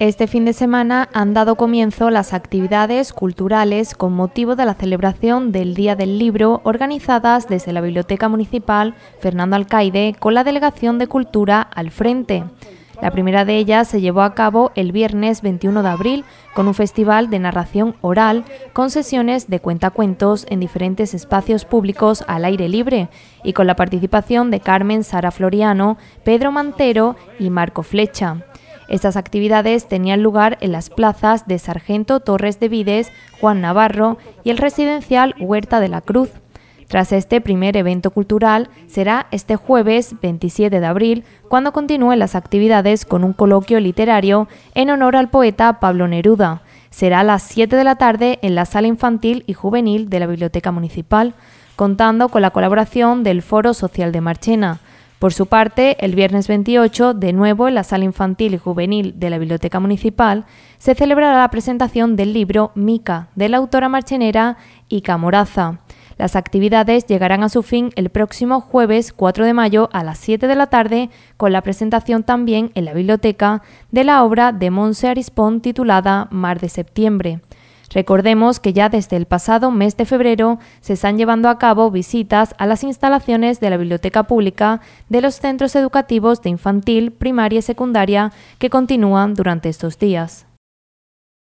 Este fin de semana han dado comienzo las actividades culturales con motivo de la celebración del Día del Libro organizadas desde la Biblioteca Municipal Fernando Alcaide con la Delegación de Cultura al frente. La primera de ellas se llevó a cabo el viernes 21 de abril con un festival de narración oral con sesiones de cuentacuentos en diferentes espacios públicos al aire libre y con la participación de Carmen Sara Floriano, Pedro Mantero y Marco Flecha. Estas actividades tenían lugar en las plazas de Sargento Torres de Vides, Juan Navarro y el residencial Huerta de la Cruz. Tras este primer evento cultural será este jueves 27 de abril cuando continúen las actividades con un coloquio literario en honor al poeta Pablo Neruda. Será a las 7 de la tarde en la sala infantil y juvenil de la Biblioteca Municipal, contando con la colaboración del Foro Social de Marchena. Por su parte, el viernes 28, de nuevo en la sala infantil y juvenil de la Biblioteca Municipal, se celebrará la presentación del libro Mica, de la autora marchenera Ica Moraza. Las actividades llegarán a su fin el próximo jueves 4 de mayo a las 7 de la tarde con la presentación también en la biblioteca de la obra de Monse Arispón titulada Mar de Septiembre. Recordemos que ya desde el pasado mes de febrero se están llevando a cabo visitas a las instalaciones de la Biblioteca Pública de los centros educativos de infantil, primaria y secundaria que continúan durante estos días.